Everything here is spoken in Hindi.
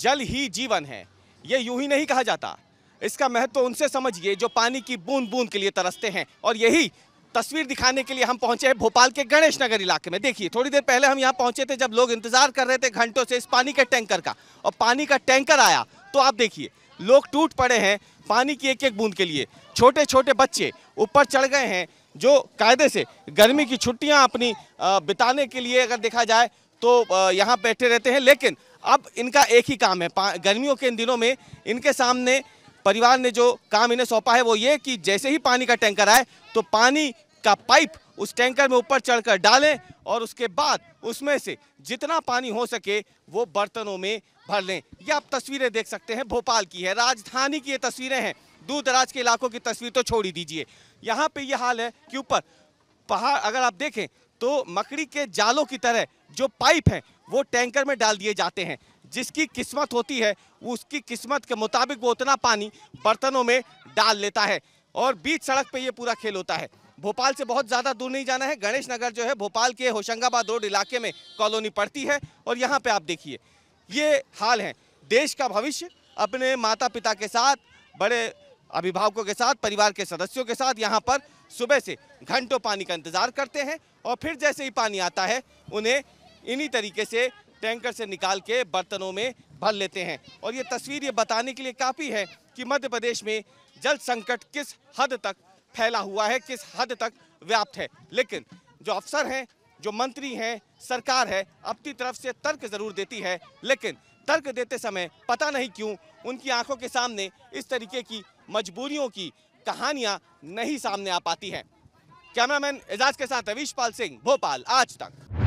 जल ही जीवन है ये यूं ही नहीं कहा जाता इसका महत्व तो उनसे समझिए जो पानी की बूंद बूंद के लिए तरसते हैं और यही तस्वीर दिखाने के लिए हम पहुंचे हैं भोपाल के गणेश नगर इलाके में देखिए थोड़ी देर पहले हम यहाँ पहुंचे थे जब लोग इंतजार कर रहे थे घंटों से इस पानी के टैंकर का और पानी का टैंकर आया तो आप देखिए लोग टूट पड़े हैं पानी की एक एक बूंद के लिए छोटे छोटे बच्चे ऊपर चढ़ गए हैं जो कायदे से गर्मी की छुट्टियाँ अपनी बिताने के लिए अगर देखा जाए तो यहाँ बैठे रहते हैं लेकिन अब इनका एक ही काम है गर्मियों के इन दिनों में इनके सामने परिवार ने जो काम इन्हें सौंपा है वो ये कि जैसे ही पानी का टैंकर आए तो पानी का पाइप उस टैंकर में ऊपर चढ़कर डालें और उसके बाद उसमें से जितना पानी हो सके वो बर्तनों में भर लें ये आप तस्वीरें देख सकते हैं भोपाल की है राजधानी की ये तस्वीरें हैं दूर दराज के इलाकों की तस्वीर तो छोड़ ही दीजिए यहाँ पे ये हाल है कि ऊपर पहाड़ अगर आप देखें तो मकड़ी के जालों की तरह जो पाइप हैं वो टैंकर में डाल दिए जाते हैं जिसकी किस्मत होती है उसकी किस्मत के मुताबिक वो उतना पानी बर्तनों में डाल लेता है और बीच सड़क पे ये पूरा खेल होता है भोपाल से बहुत ज़्यादा दूर नहीं जाना है गणेश नगर जो है भोपाल के होशंगाबाद रोड इलाके में कॉलोनी पड़ती है और यहाँ पर आप देखिए ये हाल है देश का भविष्य अपने माता पिता के साथ बड़े अभिभावकों के साथ परिवार के सदस्यों के साथ यहाँ पर सुबह से घंटों पानी का इंतज़ार करते हैं और फिर जैसे ही पानी आता है उन्हें इन्हीं तरीके से टैंकर से निकाल के बर्तनों में भर लेते हैं और ये तस्वीर ये बताने के लिए काफ़ी है कि मध्य प्रदेश में जल संकट किस हद तक फैला हुआ है किस हद तक व्याप्त है लेकिन जो अफसर हैं जो मंत्री हैं सरकार है अपनी तरफ से तर्क ज़रूर देती है लेकिन तर्क देते समय पता नहीं क्यों उनकी आंखों के सामने इस तरीके की मजबूरियों की कहानियां नहीं सामने आ पाती हैं कैमरामैन एजाज के साथ रवीश पाल सिंह भोपाल आज तक